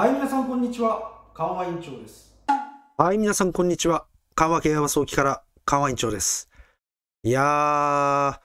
はい皆さんこんにちは緩和院長ですはい皆さんこんにちは緩和ケアは早期から緩和院長ですいや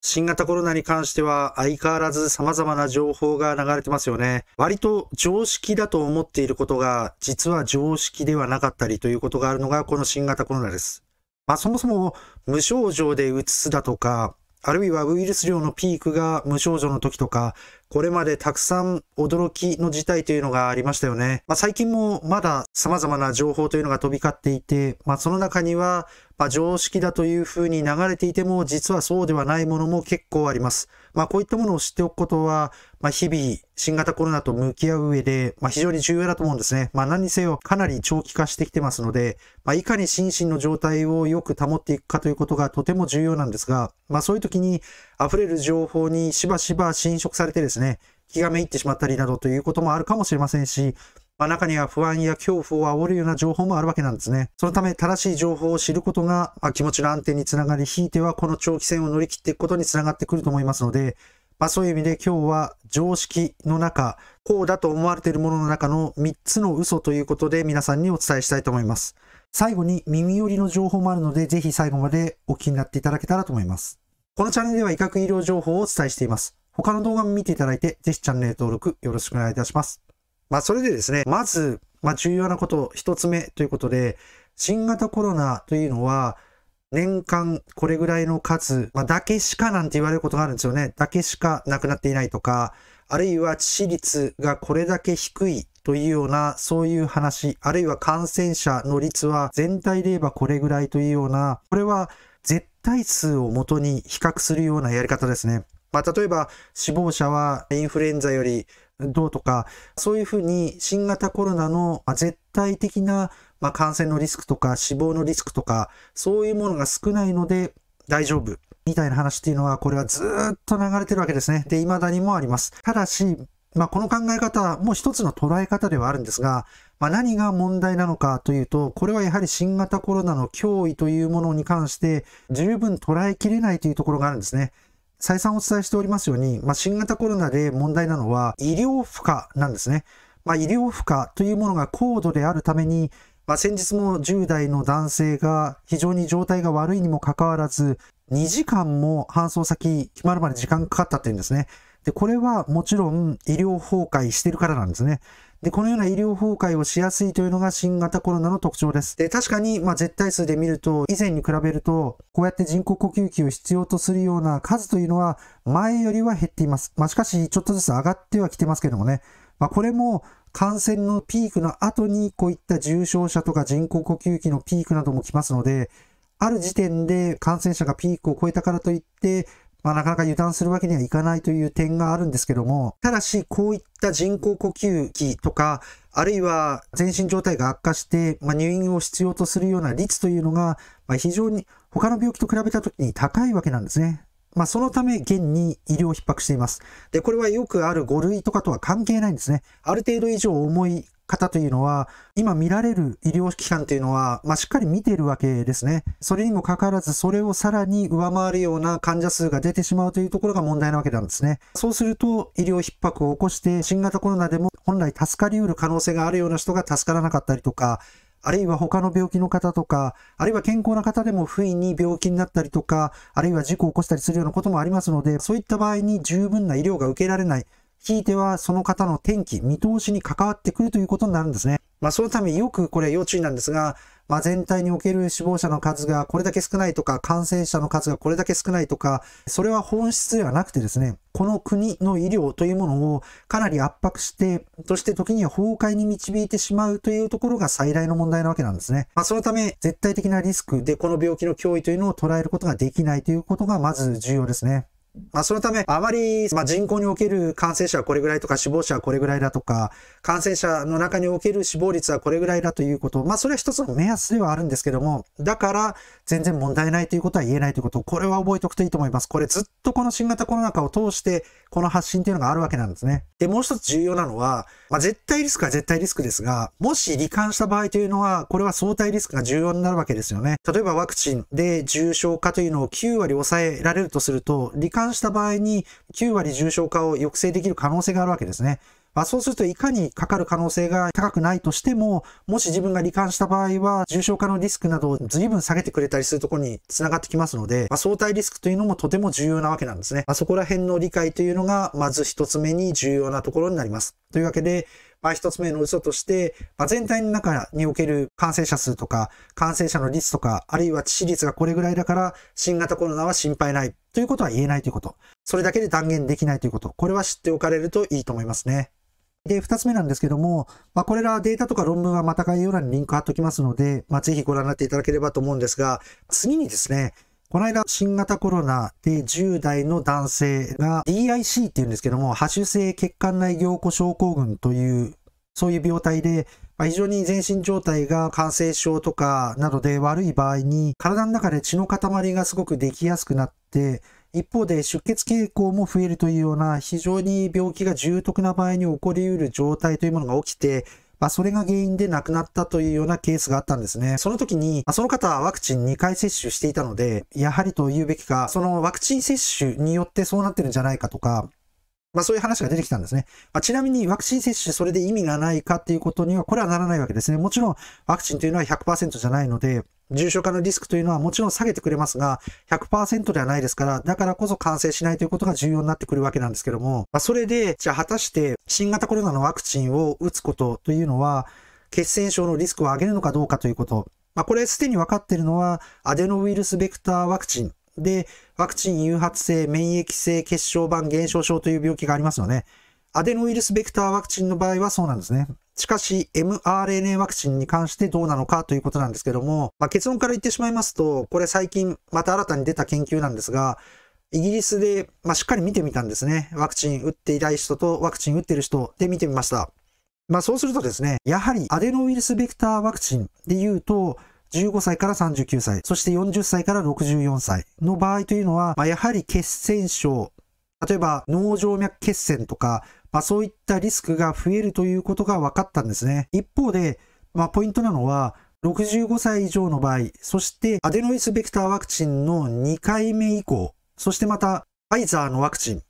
新型コロナに関しては相変わらず様々な情報が流れてますよね。割と常識だと思っていることが実は常識ではなかったりということがあるのがこの新型コロナです。まあそもそも無症状でうつすだとか、あるいはウイルス量のピークが無症状の時とか、これまでたくさん驚きの事態というのがありましたよね。まあ、最近もまだ様々な情報というのが飛び交っていて、まあ、その中には、まあ、常識だというふうに流れていても、実はそうではないものも結構あります。まあ、こういったものを知っておくことは、まあ、日々、新型コロナと向き合う上で、まあ、非常に重要だと思うんですね。まあ、何にせよ、かなり長期化してきてますので、まあ、いかに心身の状態をよく保っていくかということがとても重要なんですが、まあ、そういう時に、溢れる情報にしばしば侵食されてですね、気がめいってしまったりなどということもあるかもしれませんし、まあ、中には不安や恐怖を煽るような情報もあるわけなんですね。そのため正しい情報を知ることが、まあ、気持ちの安定につながり、ひいてはこの長期戦を乗り切っていくことにつながってくると思いますので、まあ、そういう意味で今日は常識の中、こうだと思われているものの中の3つの嘘ということで皆さんにお伝えしたいと思います。最後に耳寄りの情報もあるので、ぜひ最後までお気になっていただけたらと思います。このチャンネルでは医学医療情報をお伝えしています。他の動画も見ていただいて、ぜひチャンネル登録よろしくお願いいたします。まあ、それでですね、まず、まあ、重要なこと、一つ目ということで、新型コロナというのは、年間これぐらいの数、まあ、だけしかなんて言われることがあるんですよね。だけしかなくなっていないとか、あるいは致死率がこれだけ低いというような、そういう話、あるいは感染者の率は全体で言えばこれぐらいというような、これは対数をとに比較するようなやり方ですね。まあ、例えば死亡者はインフルエンザよりどうとか、そういうふうに新型コロナの絶対的な感染のリスクとか死亡のリスクとか、そういうものが少ないので大丈夫。みたいな話っていうのは、これはずっと流れてるわけですね。で、未だにもあります。ただし、まあ、この考え方も一つの捉え方ではあるんですが、まあ、何が問題なのかというと、これはやはり新型コロナの脅威というものに関して十分捉えきれないというところがあるんですね。再三お伝えしておりますように、まあ、新型コロナで問題なのは医療負荷なんですね。まあ、医療負荷というものが高度であるために、まあ、先日も10代の男性が非常に状態が悪いにもかかわらず、2時間も搬送先決まるまで時間かかったというんですね。で、これはもちろん医療崩壊してるからなんですね。で、このような医療崩壊をしやすいというのが新型コロナの特徴です。で、確かに、まあ、絶対数で見ると、以前に比べると、こうやって人工呼吸器を必要とするような数というのは、前よりは減っています。まあ、しかし、ちょっとずつ上がってはきてますけどもね。まあ、これも、感染のピークの後に、こういった重症者とか人工呼吸器のピークなども来ますので、ある時点で感染者がピークを超えたからといって、まあ、なかなか油断するわけにはいかないという点があるんですけども、ただし、こういった人工呼吸器とか、あるいは全身状態が悪化して、まあ、入院を必要とするような率というのが、まあ、非常に他の病気と比べた時に高いわけなんですね。まあ、そのため現に医療逼迫しています。で、これはよくある5類とかとは関係ないんですね。ある程度以上重い方というのは、今見られる医療機関というのは、まあ、しっかり見ているわけですね。それにもかかわらず、それをさらに上回るような患者数が出てしまうというところが問題なわけなんですね。そうすると、医療逼迫を起こして、新型コロナでも本来助かりうる可能性があるような人が助からなかったりとか、あるいは他の病気の方とか、あるいは健康な方でも不意に病気になったりとか、あるいは事故を起こしたりするようなこともありますので、そういった場合に十分な医療が受けられない、ひいてはその方の天気、見通しに関わってくるということになるんですね。まあ、そのためよくこれ要注意なんですが、まあ、全体における死亡者の数がこれだけ少ないとか、感染者の数がこれだけ少ないとか、それは本質ではなくてですね、この国の医療というものをかなり圧迫して、そして時には崩壊に導いてしまうというところが最大の問題なわけなんですね。まあ、そのため、絶対的なリスクでこの病気の脅威というのを捉えることができないということがまず重要ですね。まあ、そのため、あまり、まあ、人口における感染者はこれぐらいとか、死亡者はこれぐらいだとか、感染者の中における死亡率はこれぐらいだということ、まあ、それは一つの目安ではあるんですけども、だから、全然問題ないということは言えないということ、これは覚えておくといいと思います。これずっとこの新型コロナ禍を通して、この発信というのがあるわけなんですね。で、もう一つ重要なのは、まあ、絶対リスクは絶対リスクですが、もし罹患した場合というのは、これは相対リスクが重要になるわけですよね。例えば、ワクチンで重症化というのを9割抑えられるとすると、罹患した場合に9割重症化を抑制できる可能性があるわけですね。まあ、そうするといかにかかる可能性が高くないとしても、もし自分が罹患した場合は、重症化のリスクなどを随分下げてくれたりするところにつながってきますので、まあ、相対リスクというのもとても重要なわけなんですね。まあ、そこら辺の理解というのが、まず一つ目に重要なところになります。というわけで、まあ、一つ目の嘘として、まあ、全体の中における感染者数とか、感染者の率とか、あるいは致死率がこれぐらいだから、新型コロナは心配ないということは言えないということ。それだけで断言できないということ。これは知っておかれるといいと思いますね。で、二つ目なんですけども、まあ、これらデータとか論文はまた概要欄にリンク貼っときますので、まあ、ぜひご覧になっていただければと思うんですが、次にですね、この間、新型コロナで10代の男性が DIC っていうんですけども、発種性血管内凝固症候群という、そういう病態で、まあ、非常に全身状態が感染症とかなどで悪い場合に、体の中で血の塊がすごくできやすくなって、一方で出血傾向も増えるというような非常に病気が重篤な場合に起こりうる状態というものが起きて、まあ、それが原因で亡くなったというようなケースがあったんですね。その時に、その方はワクチン2回接種していたので、やはりと言うべきか、そのワクチン接種によってそうなってるんじゃないかとか、まあ、そういう話が出てきたんですね。まあ、ちなみにワクチン接種、それで意味がないかっていうことには、これはならないわけですね。もちろん、ワクチンというのは100%じゃないので、重症化のリスクというのはもちろん下げてくれますが、100%ではないですから、だからこそ感染しないということが重要になってくるわけなんですけども、まあ、それで、じゃあ果たして新型コロナのワクチンを打つことというのは、血栓症のリスクを上げるのかどうかということ。まあ、これすでに分かっているのは、アデノウイルスベクターワクチンで、ワクチン誘発性免疫性血小板減少症という病気がありますよね。アデノウイルスベクターワクチンの場合はそうなんですね。しかし mRNA ワクチンに関してどうなのかということなんですけども、まあ、結論から言ってしまいますと、これ最近また新たに出た研究なんですが、イギリスで、まあ、しっかり見てみたんですね。ワクチン打っていない人とワクチン打ってる人で見てみました。まあそうするとですね、やはりアデノウイルスベクターワクチンで言うと、15歳から39歳、そして40歳から64歳の場合というのは、まあ、やはり血栓症、例えば脳静脈血栓とかまあ、そういったリスクが増えるということが分かったんですね。一方で、まあ、ポイントなのは、65歳以上の場合、そしてアデノイスベクターワクチンの2回目以降、そしてまたファイザーのワクチン、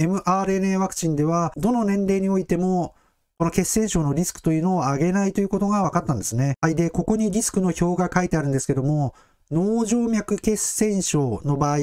mRNA ワクチンでは、どの年齢においても、この血栓症のリスクというのを上げないということが分かったんですね。はい。で、ここにリスクの表が書いてあるんですけども、脳静脈血栓症の場合、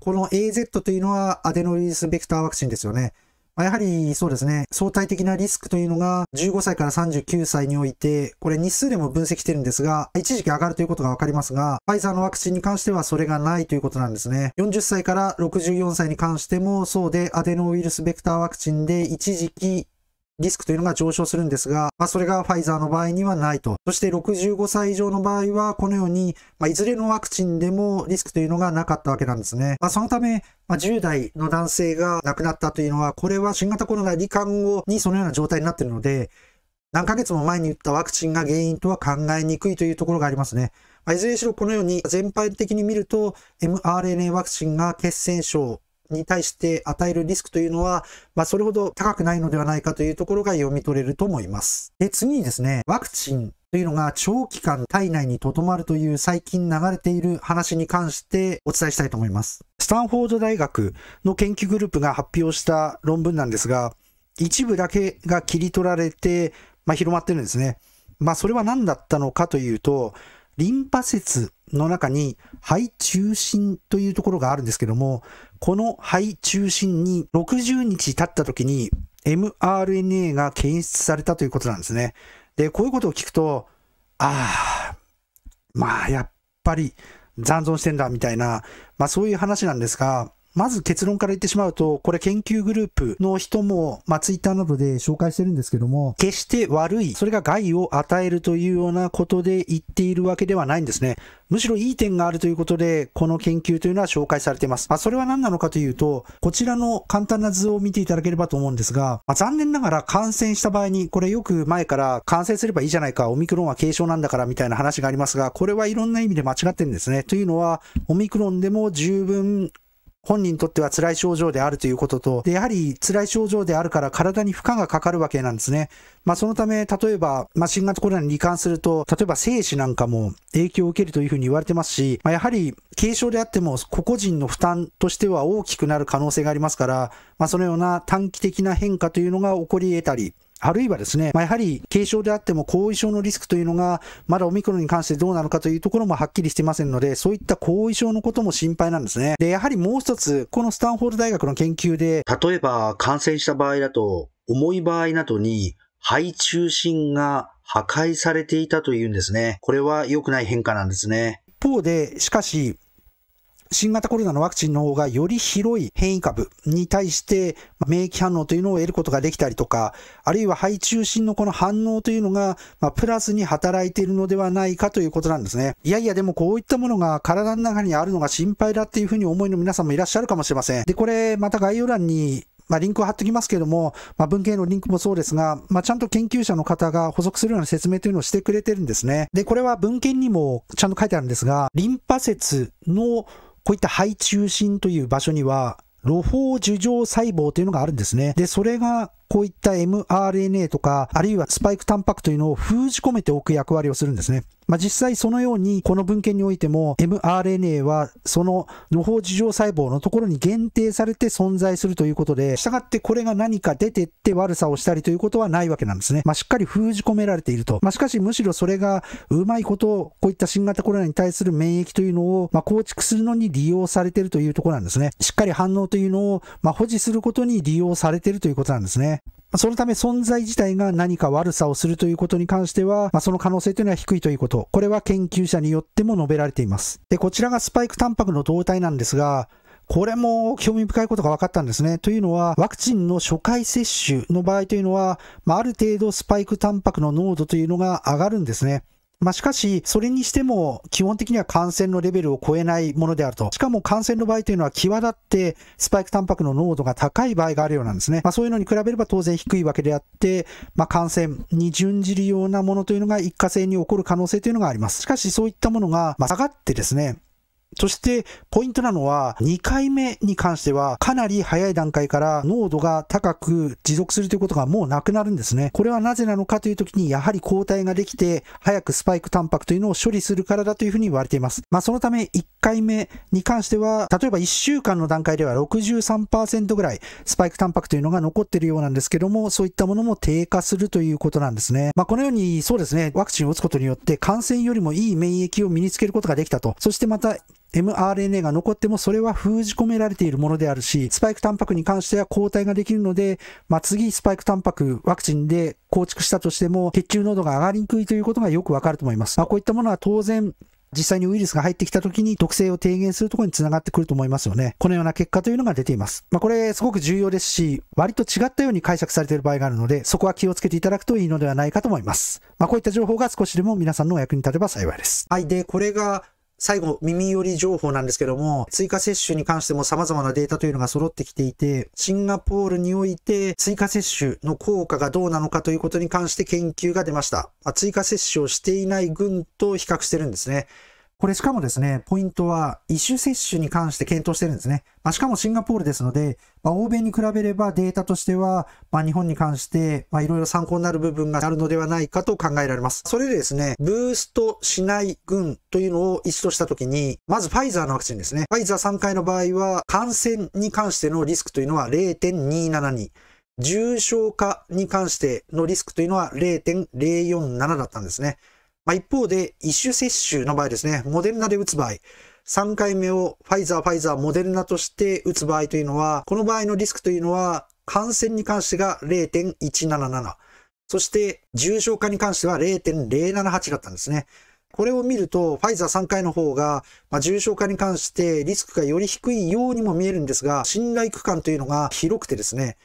この AZ というのはアデノイスベクターワクチンですよね。まあ、やはりそうですね、相対的なリスクというのが15歳から39歳において、これ日数でも分析してるんですが、一時期上がるということがわかりますが、ファイザーのワクチンに関してはそれがないということなんですね。40歳から64歳に関してもそうで、アデノウイルスベクターワクチンで一時期リスクというのが上昇するんですが、まあ、それがファイザーの場合にはないと。そして65歳以上の場合は、このように、まあ、いずれのワクチンでもリスクというのがなかったわけなんですね。まあ、そのため、まあ、10代の男性が亡くなったというのは、これは新型コロナ罹患後にそのような状態になっているので、何ヶ月も前に打ったワクチンが原因とは考えにくいというところがありますね。まいずれにしろこのように全般的に見ると mRNA ワクチンが血栓症に対して与えるリスクというのは、まあ、それほど高くないのではないかというところが読み取れると思います。で、次にですね、ワクチンというのが長期間体内に留まるという最近流れている話に関してお伝えしたいと思います。スタンフォード大学の研究グループが発表した論文なんですが、一部だけが切り取られて、まあ、広まってるんですね。まあ、それは何だったのかというと、リンパ節の中に肺中心というところがあるんですけども、この肺中心に60日経った時に mRNA が検出されたということなんですね。で、こういうことを聞くと、ああ、まあやっぱり残存してんだみたいな、まあそういう話なんですが、まず結論から言ってしまうと、これ研究グループの人も、まあ、ツイッターなどで紹介してるんですけども、決して悪い、それが害を与えるというようなことで言っているわけではないんですね。むしろいい点があるということで、この研究というのは紹介されています。まあ、それは何なのかというと、こちらの簡単な図を見ていただければと思うんですが、まあ、残念ながら感染した場合に、これよく前から感染すればいいじゃないか、オミクロンは軽症なんだからみたいな話がありますが、これはいろんな意味で間違ってるんですね。というのは、オミクロンでも十分本人にとっては辛い症状であるということと、で、やはり辛い症状であるから体に負荷がかかるわけなんですね。まあ、そのため、例えば、まあ、新型コロナに罹患すると、例えば生死なんかも影響を受けるというふうに言われてますし、まあ、やはり軽症であっても個々人の負担としては大きくなる可能性がありますから、まあ、そのような短期的な変化というのが起こり得たり、あるいはですね、まあ、やはり軽症であっても後遺症のリスクというのが、まだオミクロンに関してどうなのかというところもはっきりしてませんので、そういった後遺症のことも心配なんですね。で、やはりもう一つ、このスタンフォード大学の研究で、例えば感染した場合だと、重い場合などに肺中心が破壊されていたというんですね。これは良くない変化なんですね。一方で、しかし、新型コロナのワクチンの方がより広い変異株に対して免疫反応というのを得ることができたりとか、あるいは肺中心のこの反応というのが、まプラスに働いているのではないかということなんですね。いやいや、でもこういったものが体の中にあるのが心配だっていうふうに思いの皆さんもいらっしゃるかもしれません。で、これ、また概要欄にまあ、リンクを貼ってきますけれども、まあ、文献のリンクもそうですが、まあ、ちゃんと研究者の方が補足するような説明というのをしてくれてるんですね。で、これは文献にもちゃんと書いてあるんですが、リンパ節のこういった肺中心という場所には、露胞樹状細胞というのがあるんですね。で、それがこういった mRNA とか、あるいはスパイクタンパクというのを封じ込めておく役割をするんですね。まあ、実際そのように、この文献においても、mRNA はそのの方樹状細胞のところに限定されて存在するということで、従ってこれが何か出てって悪さをしたりということはないわけなんですね。まあ、しっかり封じ込められていると。まあ、しかしむしろそれがうまいこと、こういった新型コロナに対する免疫というのを、ま構築するのに利用されているというところなんですね。しっかり反応というのを、ま保持することに利用されているということなんですね。そのため存在自体が何か悪さをするということに関しては、まあ、その可能性というのは低いということ。これは研究者によっても述べられています。で、こちらがスパイクタンパクの動態なんですが、これも興味深いことが分かったんですね。というのは、ワクチンの初回接種の場合というのは、まあ、ある程度スパイクタンパクの濃度というのが上がるんですね。まあ、しかし、それにしても基本的には感染のレベルを超えないものであると。しかも感染の場合というのは際立ってスパイクタンパクの濃度が高い場合があるようなんですね。まあ、そういうのに比べれば当然低いわけであって、まあ、感染に準じるようなものというのが一過性に起こる可能性というのがあります。しかし、そういったものが、ま下がってですね、そして、ポイントなのは、2回目に関しては、かなり早い段階から濃度が高く持続するということがもうなくなるんですね。これはなぜなのかというときに、やはり抗体ができて、早くスパイクタンパクというのを処理するからだというふうに言われています。まあ、そのため、回目に関しては、例えば1週間の段階では63%ぐらいスパイクタンパクというのが残っているようなんですけども、そういったものも低下するということなんですね。まあ、このように、そうですね、ワクチンを打つことによって感染よりもいい免疫を身につけることができたと。そしてまた、mRNA が残ってもそれは封じ込められているものであるし、スパイクタンパクに関しては抗体ができるので、まあ、次スパイクタンパクワクチンで構築したとしても血中濃度が上がりにくいということがよくわかると思います。まあ、こういったものは当然実際にウイルスが入ってきた時に毒性を低減するとこにつながってくると思いますよね。このような結果というのが出ています。まあ、これすごく重要ですし、割と違ったように解釈されている場合があるので、そこは気をつけていただくといいのではないかと思います。まあ、こういった情報が少しでも皆さんのお役に立てば幸いです。はい。で、これが最後、耳寄り情報なんですけども、追加接種に関しても様々なデータというのが揃ってきていて、シンガポールにおいて追加接種の効果がどうなのかということに関して研究が出ました。ま追加接種をしていない群と比較してるんですね。これしかもですね、ポイントは、異種接種に関して検討してるんですね。まあ、しかもシンガポールですので、まあ、欧米に比べればデータとしては、まあ、日本に関して、まあ、いろいろ参考になる部分があるのではないかと考えられます。それでですね、ブーストしない群というのを一としたときに、まずファイザーのワクチンですね。ファイザー3回の場合は、感染に関してのリスクというのは0.272。重症化に関してのリスクというのは0.047だったんですね。まあ、一方で、一種接種の場合ですね、モデルナで打つ場合、3回目をファイザー、ファイザー、モデルナとして打つ場合というのは、この場合のリスクというのは、感染に関してが0.177、そして重症化に関しては0.078だったんですね。これを見ると、ファイザー3回の方が、まあ、重症化に関してリスクがより低いようにも見えるんですが、信頼区間というのが広くてですね、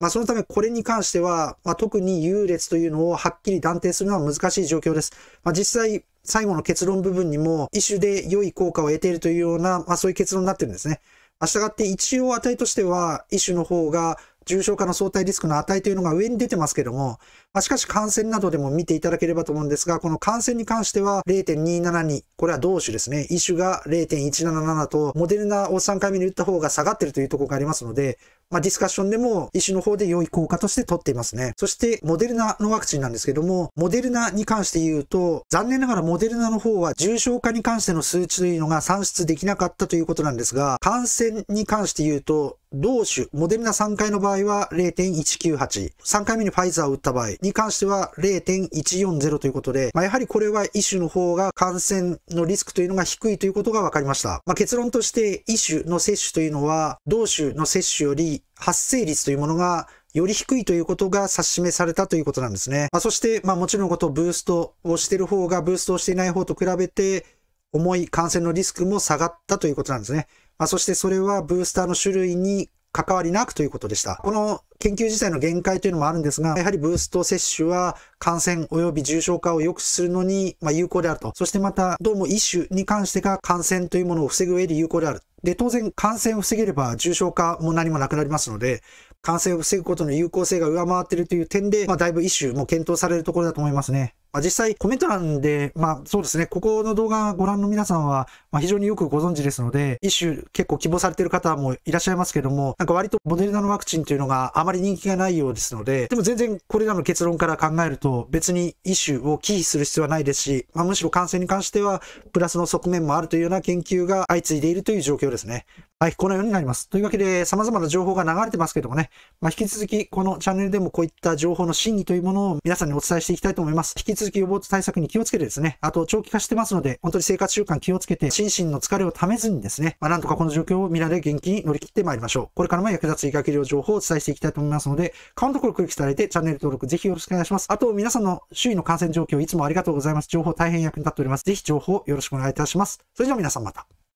まあ、そのためこれに関しては、まあ、特に優劣というのをはっきり断定するのは難しい状況です。まあ、実際、最後の結論部分にも、一種で良い効果を得ているというような、まあ、そういう結論になってるんですね。したがって一応値としては、一種の方が重症化の相対リスクの値というのが上に出てますけども、まあ、しかし感染などでも見ていただければと思うんですが、この感染に関しては0.27 2これは同種ですね、一種が0.177と、モデルナを3回目に打った方が下がっているというところがありますので、まあ、ディスカッションでも医師の方で良い効果として取っていますね。そして、モデルナのワクチンなんですけども、モデルナに関して言うと、残念ながらモデルナの方は重症化に関しての数値というのが算出できなかったということなんですが、感染に関して言うと、同種、モデルナ3回の場合は0.198、3回目にファイザーを打った場合に関しては0.140ということで、まあ、やはりこれは一種の方が感染のリスクというのが低いということが分かりました。まあ、結論として、一種の接種というのは、同種の接種より発生率というものがより低いということが指し示されたということなんですね。まあ、そして、まあ、もちろんこと、ブーストをしてる方がブーストをしていない方と比べて、重い感染のリスクも下がったということなんですね。まあ、そしてそれはブースターの種類に関わりなくということでした。この研究自体の限界というのもあるんですが、やはりブースト接種は感染及び重症化を抑止するのに、ま有効であると。そしてまた、どうも一種に関してが感染というものを防ぐ上で有効である。で、当然感染を防げれば重症化も何もなくなりますので、感染を防ぐことの有効性が上回っているという点で、まあ、だいぶ一種も検討されるところだと思いますね。まあ、実際コメント欄で、まあそうですね、ここの動画をご覧の皆さんは、ま非常によくご存知ですので、一種結構希望されてる方もいらっしゃいますけども、なんか割とモデルナのワクチンというのがあまり人気がないようですので、でも全然これらの結論から考えると、別に一種を忌避する必要はないですし、まあ、むしろ感染に関してはプラスの側面もあるというような研究が相次いでいるという状況ですね。はい、このようになります。というわけで、様々な情報が流れてますけどもね、まあ、引き続き、このチャンネルでもこういった情報の真偽というものを皆さんにお伝えしていきたいと思います。引き続き予防対策に気をつけてですね、あと長期化してますので、本当に生活習慣気をつけて、心身の疲れをためずにですね、まあ、なんとかこの状況を皆で元気に乗り切ってまいりましょう。これからも役立つ医学療情報をお伝えしていきたいと思いますので、顔のところをクリックしていただいて、チャンネル登録ぜひよろしくお願いします。あと、皆さんの周囲の感染状況、いつもありがとうございます。情報大変役に立っております。ぜひ情報よろしくお願いいたします。それでは皆さんまた。